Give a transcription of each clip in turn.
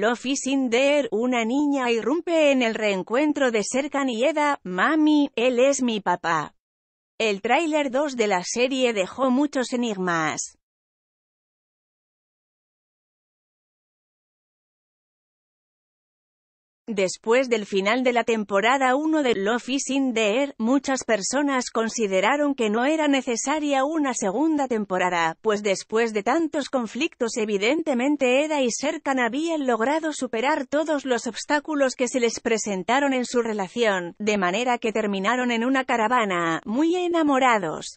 Love Sinder, una niña irrumpe en el reencuentro de Serkan y Eda, mami, él es mi papá. El tráiler 2 de la serie dejó muchos enigmas. Después del final de la temporada 1 de Love is in the Air, muchas personas consideraron que no era necesaria una segunda temporada, pues después de tantos conflictos evidentemente Eda y Serkan habían logrado superar todos los obstáculos que se les presentaron en su relación, de manera que terminaron en una caravana, muy enamorados.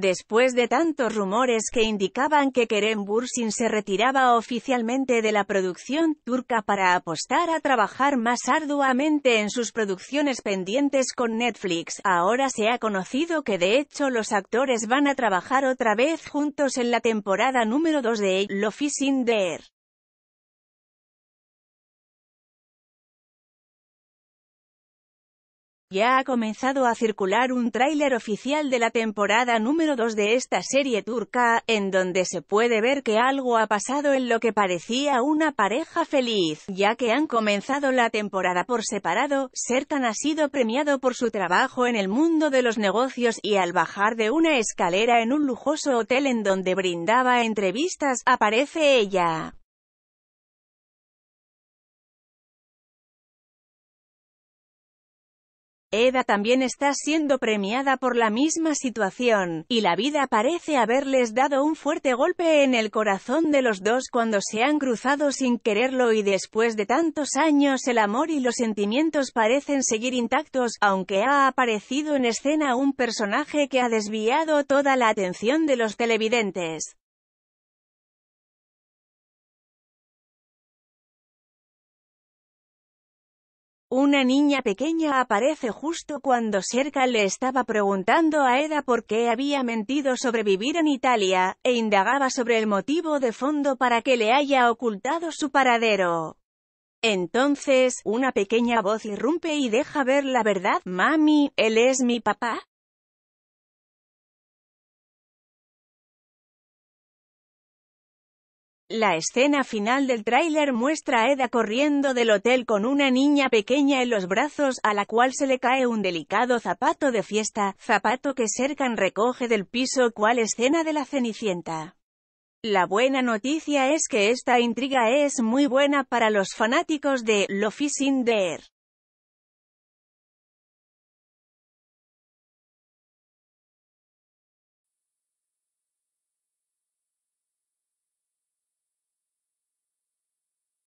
Después de tantos rumores que indicaban que Kerem Bursin se retiraba oficialmente de la producción turca para apostar a trabajar más arduamente en sus producciones pendientes con Netflix, ahora se ha conocido que de hecho los actores van a trabajar otra vez juntos en la temporada número 2 de Love de Ya ha comenzado a circular un tráiler oficial de la temporada número 2 de esta serie turca, en donde se puede ver que algo ha pasado en lo que parecía una pareja feliz, ya que han comenzado la temporada por separado, Serkan ha sido premiado por su trabajo en el mundo de los negocios y al bajar de una escalera en un lujoso hotel en donde brindaba entrevistas, aparece ella. Eda también está siendo premiada por la misma situación, y la vida parece haberles dado un fuerte golpe en el corazón de los dos cuando se han cruzado sin quererlo y después de tantos años el amor y los sentimientos parecen seguir intactos, aunque ha aparecido en escena un personaje que ha desviado toda la atención de los televidentes. Una niña pequeña aparece justo cuando Serka le estaba preguntando a Eda por qué había mentido sobre vivir en Italia, e indagaba sobre el motivo de fondo para que le haya ocultado su paradero. Entonces, una pequeña voz irrumpe y deja ver la verdad, «Mami, él es mi papá». La escena final del tráiler muestra a Eda corriendo del hotel con una niña pequeña en los brazos, a la cual se le cae un delicado zapato de fiesta, zapato que Serkan recoge del piso cual escena de la Cenicienta. La buena noticia es que esta intriga es muy buena para los fanáticos de Lo Fishing